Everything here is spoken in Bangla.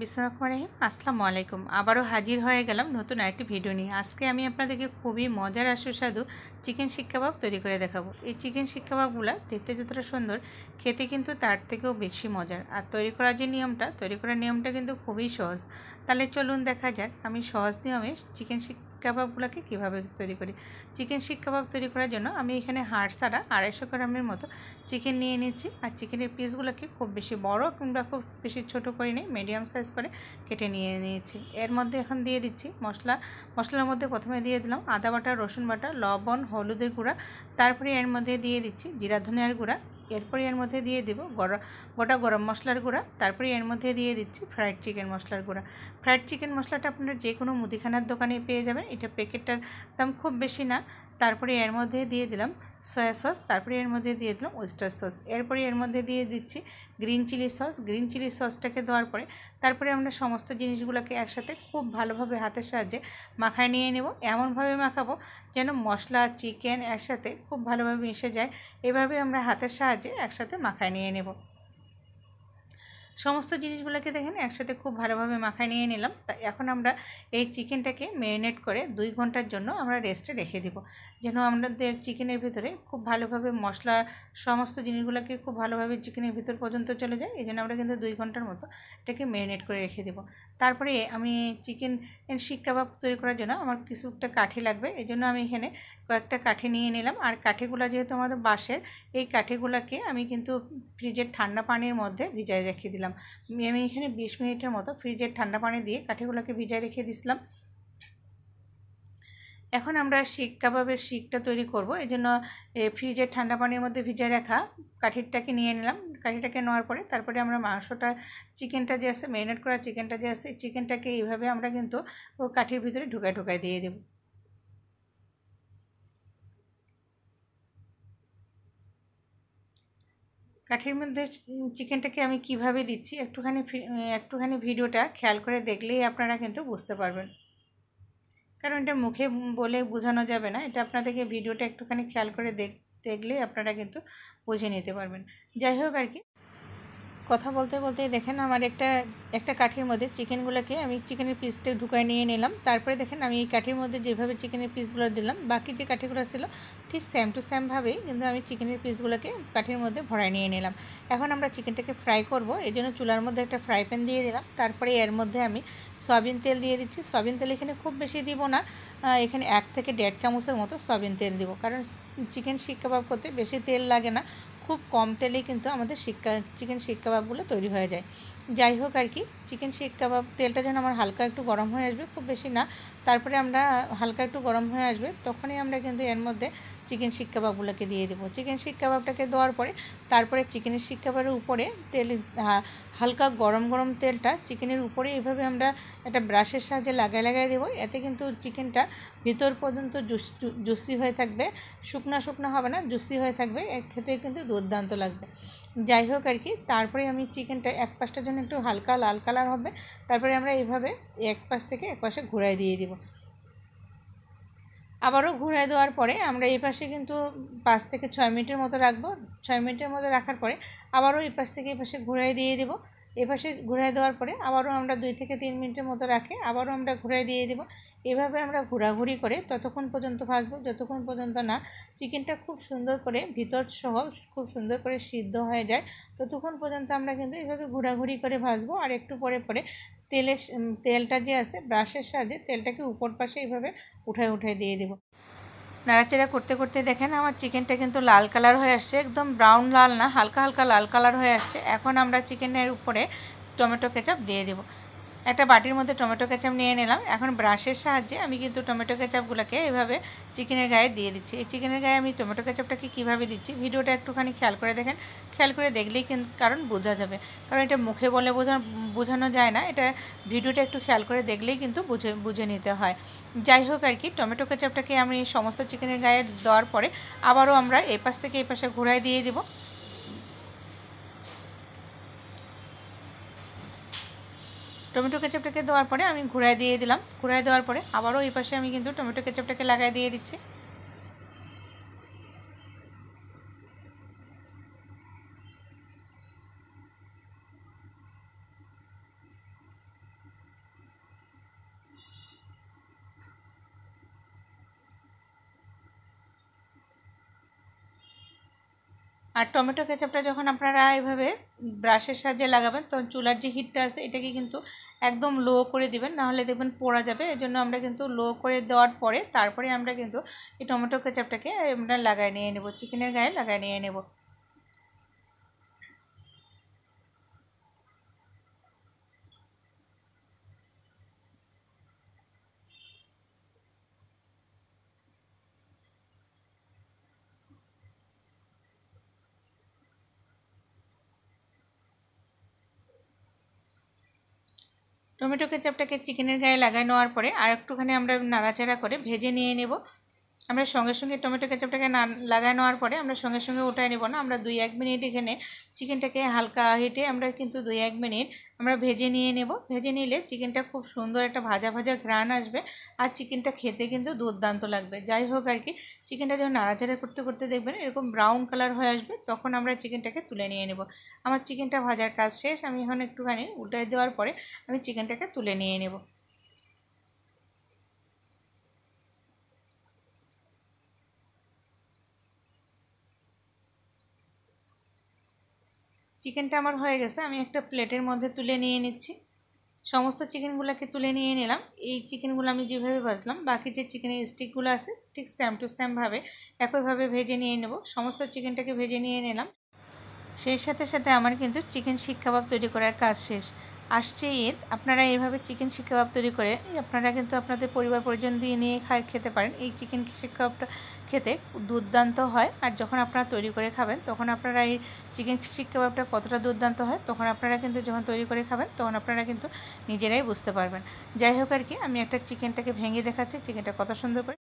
বিসমুর রহমান রহিম আসসালামু আলাইকুম আবারও হাজির হয়ে গেলাম নতুন আরেকটি ভিডিও নিয়ে আজকে আমি আপনাদেরকে খুবই মজার আর সুস্বাদু চিকেন শিক কাবাব তৈরি করে দেখাবো এই চিকেন শিক কাবাবগুলো দেখতে যতটা সুন্দর খেতে কিন্তু তার থেকেও বেশি মজার আর তৈরি করার যে নিয়মটা তৈরি করার নিয়মটা কিন্তু খুবই সহজ তাহলে চলুন দেখা যাক আমি সহজ নিয়মে চিকেন শিক কাবাবগুলোকে কীভাবে তৈরি করি চিকেন শিক কাবাব তৈরি করার জন্য আমি এখানে হাড় ছাড়া আড়াইশো গ্রামের মতো চিকেন নিয়ে নিচ্ছি আর চিকেনের পিসগুলোকে খুব বেশি বড় কিংবা খুব বেশি ছোট করে নিই মিডিয়াম সাইজ করে কেটে নিয়ে নিয়েছি এর মধ্যে এখন দিয়ে দিচ্ছি মশলা মশলার মধ্যে প্রথমে দিয়ে দিলাম আদা বাটা রসুন বাটা লবণ হলুদের গুঁড়া তারপরে এর মধ্যে দিয়ে দিচ্ছি জিরা ধনিয়ার গুঁড়া এরপরে এর মধ্যে দিয়ে দেবো গরম গোটা গরম মশলার গুঁড়া তারপরে এর মধ্যে দিয়ে দিচ্ছি ফ্রায়েড চিকেন মশলার গুঁড়া ফ্রায়েড চিকেন মশলাটা আপনারা যে কোনো মুদিখানার দোকানে পেয়ে যাবেন এটা প্যাকেটটার দাম খুব বেশি না তারপরে এর মধ্যে দিয়ে দিলাম সয়া সস তারপরে এর মধ্যে দিয়ে দিলাম ওয়েস্টার সস এরপরে এর মধ্যে দিয়ে দিচ্ছি green chilli sauce green chilli সসটাকে দেওয়ার পরে তারপরে আমরা সমস্ত জিনিসগুলোকে একসাথে খুব ভালোভাবে হাতের সাহায্যে মাখায় নিয়ে নেব এমনভাবে মাখাবো যেন মশলা চিকেন একসাথে খুব ভালোভাবে মিশে যায় এভাবে আমরা হাতের সাহায্যে একসাথে মাখায় নিয়ে নেব সমস্ত জিনিসগুলোকে দেখেন একসাথে খুব ভালোভাবে মাখায় নিয়ে নিলাম তা এখন আমরা এই চিকেনটাকে ম্যারিনেট করে দুই ঘন্টার জন্য আমরা রেস্টে রেখে দিব যেন আমাদের চিকেনের ভিতরে খুব ভালোভাবে মশলা সমস্ত জিনিসগুলোকে খুব ভালোভাবে চিকেনের ভিতর পর্যন্ত চলে যায় এই জন্য আমরা কিন্তু দুই ঘন্টার মতো এটাকে ম্যারিনেট করে রেখে দেব তারপরে আমি চিকেন শিক কাবাব তৈরি করার জন্য আমার কিছু একটা কাঠি লাগবে এই জন্য আমি এখানে কয়েকটা কাঠি নিয়ে নিলাম আর কাঠিগুলো যেহেতু আমাদের বাঁশের এই কাঠিগুলোকে আমি কিন্তু ফ্রিজের ঠান্ডা পানির মধ্যে ভিজায় রেখে দিলাম দিয়েছিলাম আমি এখানে বিশ মিনিটের মতো ফ্রিজের ঠান্ডা পানি দিয়ে কাঠিগুলোকে ভিজায় রেখে দিয়েছিলাম এখন আমরা শিক কাবাবের শিকটা তৈরি করব এই জন্য ফ্রিজের ঠান্ডা পানির মধ্যে ভিজায় রাখা কাঠিরটাকে নিয়ে নিলাম কাঠিটাকে নেওয়ার পরে তারপরে আমরা মাংসটা চিকেনটা যে আছে ম্যারিনেট করা চিকেনটা যে আছে চিকেনটাকে এইভাবে আমরা কিন্তু কাঠির ভিতরে ঢুকায় ঢুকায় দিয়ে দেবো কাঠির মধ্যে চিকেনটাকে আমি কিভাবে দিচ্ছি একটুখানি একটুখানি ভিডিওটা খেয়াল করে দেখলেই আপনারা কিন্তু বুঝতে পারবেন কারণ এটা মুখে বলে বোঝানো যাবে না এটা আপনাদেরকে ভিডিওটা একটুখানি খেয়াল করে দেখ দেখলেই আপনারা কিন্তু বুঝে নিতে পারবেন যাই হোক আর কি কথা বলতে বলতে দেখেন আমার একটা একটা কাঠির মধ্যে চিকেনগুলোকে আমি চিকেনের পিসটা ঢুকায় নিয়ে নিলাম তারপরে দেখেন আমি এই কাঠির মধ্যে যেভাবে চিকেনের পিসগুলো দিলাম বাকি যে কাঠিগুলো ছিল ঠিক সেম টু স্যামভাবেই কিন্তু আমি চিকেনের পিসগুলোকে কাঠির মধ্যে ভরায় নিয়ে নিলাম এখন আমরা চিকেনটাকে ফ্রাই করব এই জন্য চুলার মধ্যে একটা ফ্রাই প্যান দিয়ে দিলাম তারপরে এর মধ্যে আমি সয়াবিন তেল দিয়ে দিচ্ছি সয়াবিন তেল এখানে খুব বেশি দিব না এখানে এক থেকে দেড় চামচের মতো সয়াবিন তেল দিব কারণ চিকেন শিক কাবাব করতে বেশি তেল লাগে না খুব কম তেলেই কিন্তু আমাদের শিক্ষা চিকেন শিক কাবাবগুলো তৈরি হয়ে যায় যাই হোক আর কি চিকেন শিক কাবাব তেলটা যেন আমার হালকা একটু গরম হয়ে আসবে খুব বেশি না তারপরে আমরা হালকা একটু গরম হয়ে আসবে তখনই আমরা কিন্তু এর মধ্যে চিকেন শিক কাবাবগুলোকে দিয়ে দেবো চিকেন শিক কাবাবটাকে দেওয়ার পরে তারপরে চিকেনের শিক কাবাবের উপরে তেল হালকা গরম গরম তেলটা চিকেনের উপরে এভাবে আমরা একটা ব্রাশের সাহায্যে লাগাই লাগাই দেবো এতে কিন্তু চিকেনটা ভিতর পর্যন্ত জুসি হয়ে থাকবে শুকনা শুকনা হবে না জুসি হয়ে থাকবে এক খেতে কিন্তু দুর্দান্ত লাগবে যাই হোক আর কি তারপরে আমি চিকেনটা এক পাশটার জন্য একটু হালকা লাল কালার হবে তারপরে আমরা এইভাবে এক পাশ থেকে এক পাশে ঘুরাই দিয়ে দিব আবারও ঘুরাই দেওয়ার পরে আমরা এই পাশে কিন্তু পাঁচ থেকে ছয় মিনিটের মতো রাখবো ছয় মিনিটের মতো রাখার পরে আবারও এই পাশ থেকে এই পাশে ঘুরাই দিয়ে দেবো এপাশে ঘুরাই দেওয়ার পরে আবারও আমরা দুই থেকে তিন মিনিটের মতো রাখে আবারও আমরা ঘুরাই দিয়ে দেবো এভাবে আমরা ঘোরাঘুরি করে ততক্ষণ পর্যন্ত ভাজবো যতক্ষণ পর্যন্ত না চিকেনটা খুব সুন্দর করে ভিতর সহ খুব সুন্দর করে সিদ্ধ হয়ে যায় ততক্ষণ পর্যন্ত আমরা কিন্তু এভাবে ঘোরাঘুরি করে ভাজবো আর একটু পরে পরে তেলের তেলটা যে আছে ব্রাশের সাহায্যে তেলটাকে উপর পাশে এইভাবে উঠায় উঠায় দিয়ে দেবো নাড়াচাড়া করতে করতে দেখেন আমার চিকেনটা কিন্তু লাল কালার হয়ে আসছে একদম ব্রাউন লাল না হালকা হালকা লাল কালার হয়ে আসছে এখন আমরা চিকেনের উপরে টমেটো কেচাপ দিয়ে দেবো একটা বাটির মধ্যে টমেটো কেচাপ নিয়ে নিলাম এখন ব্রাশের সাহায্যে আমি কিন্তু টমেটো কেচাপগুলোকে এভাবে চিকেনের গায়ে দিয়ে দিচ্ছি এই চিকেনের গায়ে আমি টমেটো কেচাপটাকে কীভাবে দিচ্ছি ভিডিওটা একটুখানি খেয়াল করে দেখেন খেয়াল করে দেখলেই কারণ বোঝা যাবে কারণ এটা মুখে বলে বোঝা বোঝানো যায় না এটা ভিডিওটা একটু খেয়াল করে দেখলেই কিন্তু বুঝে বুঝে নিতে হয় যাই হোক আর কি টমেটো কেচাপটাকে আমি সমস্ত চিকেনের গায়ে দেওয়ার পরে আবারও আমরা এপাশ থেকে এই পাশে ঘোরায় দিয়ে দেবো টমেটো কেচাপটাকে দেওয়ার পরে আমি ঘুরাই দিয়ে দিলাম ঘুরাই দেওয়ার পরে আবারও এই পাশে আমি কিন্তু টমেটো কেচাপটাকে লাগাই দিয়ে দিচ্ছি আর টমেটো কেচাপটা যখন আপনারা এভাবে ব্রাশের সাহায্যে লাগাবেন তখন চুলার যে হিটটা আছে এটাকে কিন্তু একদম লো করে দিবেন নাহলে দেখবেন পোড়া যাবে এই জন্য আমরা কিন্তু লো করে দেওয়ার পরে তারপরে আমরা কিন্তু এই টমেটো কেচাপটাকে আমরা লাগাই নিয়ে নেব চিকেনের গায়ে লাগাই নিয়ে নেব টমেটো কেচাপটাকে চিকেনের গায়ে লাগানোর নেওয়ার পরে আর একটুখানি আমরা নাড়াচাড়া করে ভেজে নিয়ে নেব আমরা সঙ্গে সঙ্গে টমেটো কেচাপটাকে না লাগায় নেওয়ার পরে আমরা সঙ্গে সঙ্গে উঠায় নেব না আমরা দুই এক মিনিট এখানে চিকেনটাকে হালকা হেঁটে আমরা কিন্তু দুই এক মিনিট আমরা ভেজে নিয়ে নেব ভেজে নিলে চিকেনটা খুব সুন্দর একটা ভাজা ভাজা ঘ্রাণ আসবে আর চিকেনটা খেতে কিন্তু দুর্দান্ত লাগবে যাই হোক আর কি চিকেনটা যখন নাড়াচাড়া করতে করতে দেখবেন এরকম ব্রাউন কালার হয়ে আসবে তখন আমরা চিকেনটাকে তুলে নিয়ে নেব আমার চিকেনটা ভাজার কাজ শেষ আমি এখন একটুখানি উল্টায় দেওয়ার পরে আমি চিকেনটাকে তুলে নিয়ে নেব চিকেনটা আমার হয়ে গেছে আমি একটা প্লেটের মধ্যে তুলে নিয়ে নিচ্ছি সমস্ত চিকেনগুলোকে তুলে নিয়ে নিলাম এই চিকেনগুলো আমি যেভাবে ভাজলাম বাকি যে চিকেনের স্টিকগুলো আছে ঠিক স্যাম টু স্যামভাবে একইভাবে ভেজে নিয়ে নেব সমস্ত চিকেনটাকে ভেজে নিয়ে নিলাম সেই সাথে সাথে আমার কিন্তু চিকেন শিক তৈরি করার কাজ শেষ আসছে ঈদ আপনারা এভাবে চিকেন শিক্ষাবাব তৈরি করে আপনারা কিন্তু আপনাদের পরিবার পরিজন দিয়ে নিয়ে খায় খেতে পারেন এই চিকেন শিক্ষাবাবটা খেতে দুর্দান্ত হয় আর যখন আপনারা তৈরি করে খাবেন তখন আপনারা এই চিকেন শিক্ষাবাবটা কতটা দুর্দান্ত হয় তখন আপনারা কিন্তু যখন তৈরি করে খাবেন তখন আপনারা কিন্তু নিজেরাই বুঝতে পারবেন যাই হোক আর কি আমি একটা চিকেনটাকে ভেঙে দেখাচ্ছি চিকেনটা কত সুন্দর করে